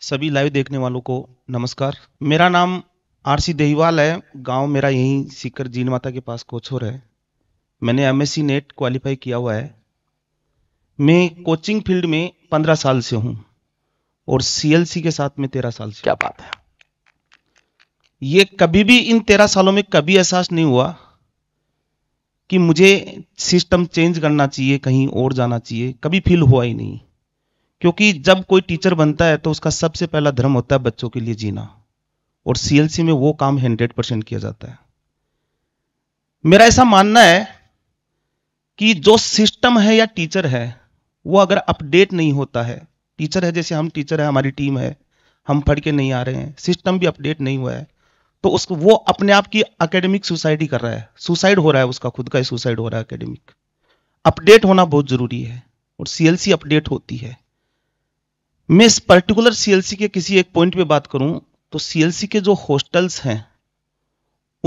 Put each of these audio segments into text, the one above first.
सभी लाइव देखने वालों को नमस्कार मेरा नाम आरसी देहीवाल है गांव मेरा यहीं सीकर जीन माता के पास कोचोर है मैंने एमएससी नेट क्वालिफाई किया हुआ है मैं कोचिंग फील्ड में पंद्रह साल से हूं और सीएलसी के साथ में तेरह साल से क्या बात है ये कभी भी इन तेरह सालों में कभी एहसास नहीं हुआ कि मुझे सिस्टम चेंज करना चाहिए कहीं और जाना चाहिए कभी फील हुआ ही नहीं क्योंकि जब कोई टीचर बनता है तो उसका सबसे पहला धर्म होता है बच्चों के लिए जीना और सीएलसी में वो काम हंड्रेड परसेंट किया जाता है मेरा ऐसा मानना है कि जो सिस्टम है या टीचर है वो अगर अपडेट नहीं होता है टीचर है जैसे हम टीचर है हमारी टीम है हम पढ़ के नहीं आ रहे हैं सिस्टम भी अपडेट नहीं हुआ है तो उसको वो अपने आप की अकेडमिक सुसाइड ही कर रहा है सुसाइड हो रहा है उसका खुद का ही सुसाइड हो रहा है अकेडमिक अपडेट होना बहुत जरूरी है और सीएलसी अपडेट होती है मैं इस पर्टिकुलर सीएलसी के किसी एक पॉइंट पे बात करूं तो सीएलसी के जो हॉस्टल्स हैं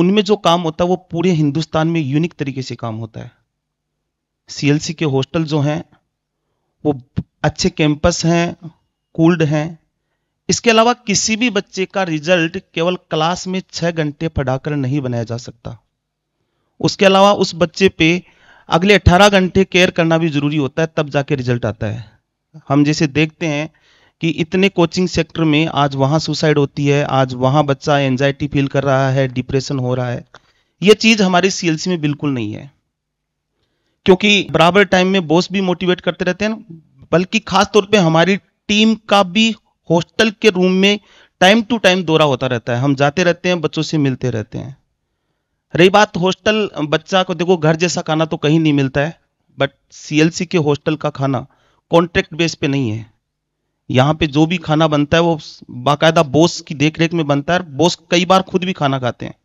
उनमें जो काम होता है वो पूरे हिंदुस्तान में यूनिक तरीके से काम होता है सीएलसी के हॉस्टल जो हैं वो अच्छे कैंपस हैं कूल्ड हैं इसके अलावा किसी भी बच्चे का रिजल्ट केवल क्लास में छह घंटे पढ़ाकर नहीं बनाया जा सकता उसके अलावा उस बच्चे पे अगले 18 घंटे केयर करना भी जरूरी होता है तब जाके रिजल्ट आता है हम जैसे देखते हैं कि इतने कोचिंग सेक्टर में आज वहाँ सुसाइड होती है आज वहाँ बच्चा एनजाइटी फील कर रहा है डिप्रेशन हो रहा है ये चीज़ हमारी सीएलसी में बिल्कुल नहीं है क्योंकि बराबर टाइम में बॉस भी मोटिवेट करते रहते हैं बल्कि खास तौर पे हमारी टीम का भी हॉस्टल के रूम में टाइम टू टाइम दौरा होता रहता है हम जाते रहते हैं बच्चों से मिलते रहते हैं रही बात हॉस्टल बच्चा को देखो घर जैसा खाना तो कहीं नहीं मिलता है बट सीएलसी के हॉस्टल का खाना कॉन्ट्रैक्ट बेस पे नहीं है यहाँ पे जो भी खाना बनता है वो बाकायदा बोस की देखरेख में बनता है बोस कई बार खुद भी खाना खाते हैं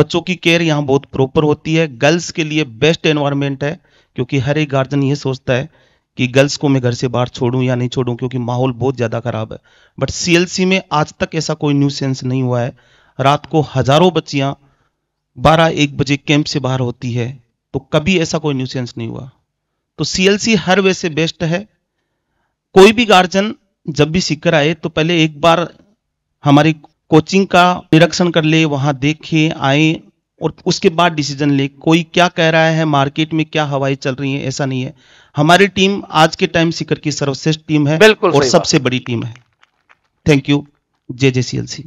बच्चों की केयर यहाँ बहुत प्रॉपर होती है गर्ल्स के लिए बेस्ट एनवायरमेंट है क्योंकि हर एक गार्जियन ये सोचता है कि गर्ल्स को मैं घर से बाहर छोड़ू या नहीं छोड़ू क्योंकि माहौल बहुत ज़्यादा खराब है बट सीएलसी में आज तक ऐसा कोई न्यू सेंस नहीं हुआ है रात को हजारों बच्चियां बारह एक बजे कैंप से बाहर होती है तो कभी ऐसा कोई न्यूसेंस नहीं हुआ तो सीएलसी हर वे से बेस्ट है कोई भी गार्जियन जब भी सीखकर आए तो पहले एक बार हमारी कोचिंग का निरीक्षण कर ले वहां देखे आए और उसके बाद डिसीजन ले कोई क्या कह रहा है मार्केट में क्या हवाई चल रही है ऐसा नहीं है हमारी टीम आज के टाइम सीकर की सर्वश्रेष्ठ टीम है और सबसे बड़ी टीम है thank you J J C L C